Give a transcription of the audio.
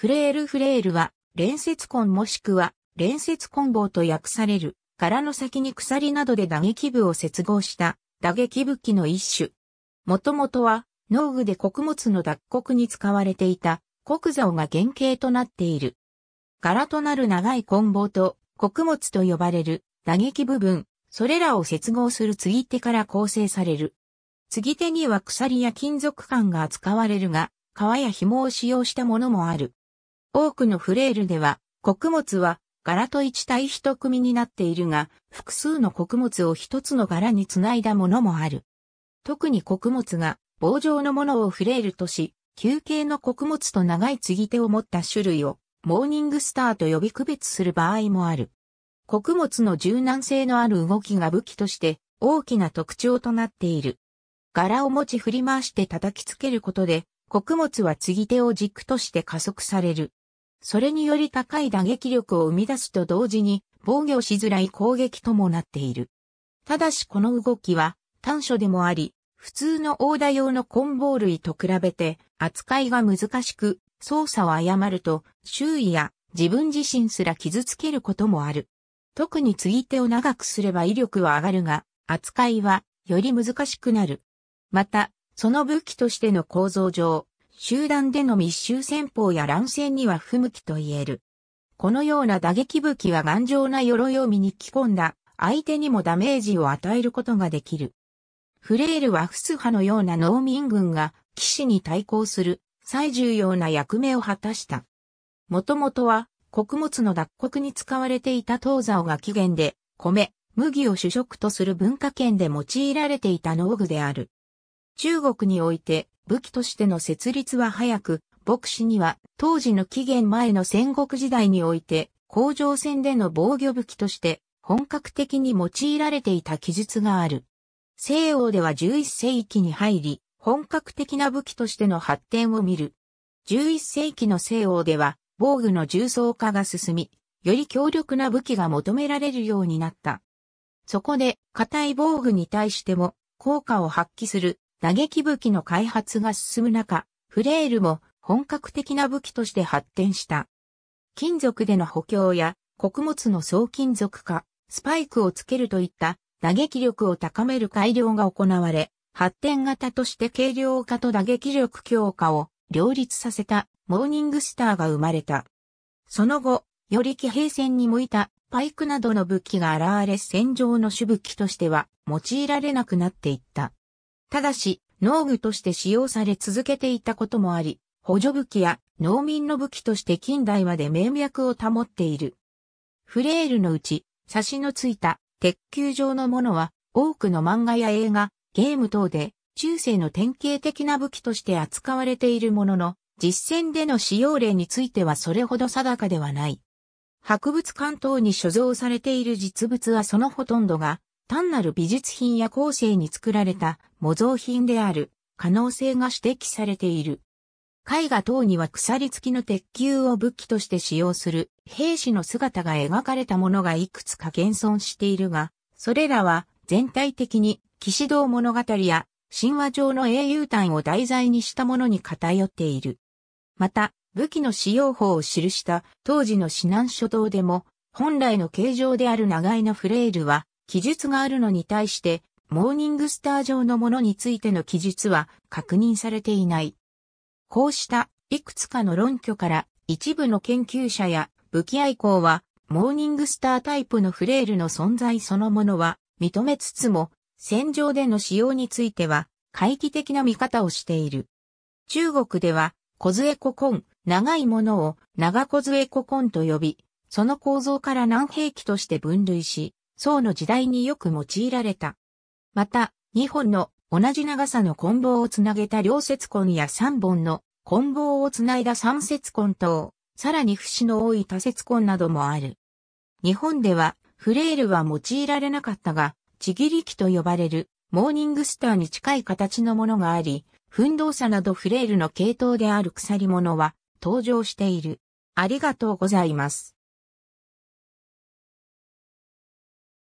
フレールフレールは、連接根もしくは、連接根棒と訳される、柄の先に鎖などで打撃部を接合した打撃武器の一種。もともとは農具で穀物の脱穀に使われていた穀像が原型となっている。柄となる長い棍棒と穀物と呼ばれる打撃部分、それらを接合する継ぎ手から構成される。継ぎ手には鎖や金属管が扱われるが、革や紐を使用したものもある。多くのフレールでは、穀物は柄と一対一組になっているが、複数の穀物を一つの柄につないだものもある。特に穀物が棒状のものをフレールとし、球形の穀物と長い継ぎ手を持った種類をモーニングスターと呼び区別する場合もある。穀物の柔軟性のある動きが武器として大きな特徴となっている。柄を持ち振り回して叩きつけることで、穀物は継ぎ手を軸として加速される。それにより高い打撃力を生み出すと同時に防御しづらい攻撃ともなっている。ただしこの動きは短所でもあり、普通のオーダー用のコンボ類と比べて扱いが難しく、操作を誤ると周囲や自分自身すら傷つけることもある。特に継ぎ手を長くすれば威力は上がるが、扱いはより難しくなる。また、その武器としての構造上、集団での密集戦法や乱戦には不向きと言える。このような打撃武器は頑丈な鎧を身に着込んだ相手にもダメージを与えることができる。フレールはフス派のような農民軍が騎士に対抗する最重要な役目を果たした。もともとは穀物の脱穀に使われていた東西が起源で米、麦を主食とする文化圏で用いられていた農具である。中国において武器としての設立は早く、牧師には当時の紀元前の戦国時代において、甲状戦での防御武器として本格的に用いられていた記述がある。西欧では11世紀に入り、本格的な武器としての発展を見る。11世紀の西欧では、防具の重装化が進み、より強力な武器が求められるようになった。そこで、硬い防具に対しても、効果を発揮する打撃武器の開発が進む中、フレールも本格的な武器として発展した。金属での補強や穀物の総金属化、スパイクをつけるといった打撃力を高める改良が行われ、発展型として軽量化と打撃力強化を両立させたモーニングスターが生まれた。その後、より騎兵戦に向いたパイクなどの武器が現れ戦場の主武器としては用いられなくなっていった。ただし、農具として使用され続けていたこともあり、補助武器や農民の武器として近代まで名脈を保っている。フレールのうち、差しのついた鉄球状のものは多くの漫画や映画、ゲーム等で中世の典型的な武器として扱われているものの、実戦での使用例についてはそれほど定かではない。博物館等に所蔵されている実物はそのほとんどが単なる美術品や後世に作られた模造品である可能性が指摘されている。絵画等には鎖付きの鉄球を武器として使用する兵士の姿が描かれたものがいくつか現存しているが、それらは全体的に騎士道物語や神話上の英雄譚を題材にしたものに偏っている。また、武器の使用法を記した当時の指南書等でも、本来の形状である長いのフレールは記述があるのに対して、モーニングスター上のものについての記述は確認されていない。こうしたいくつかの論拠から一部の研究者や武器愛好はモーニングスタータイプのフレールの存在そのものは認めつつも戦場での使用については回帰的な見方をしている。中国では小杖古今、長いものを長小杖古今と呼び、その構造から何兵器として分類し、宋の時代によく用いられた。また、2本の同じ長さの棍棒をつなげた両節棍や3本の棍棒をつないだ三節棍等、さらに節の多い多節棍などもある。日本ではフレールは用いられなかったが、ちぎり機と呼ばれるモーニングスターに近い形のものがあり、奮動さなどフレールの系統である鎖物は登場している。ありがとうございます。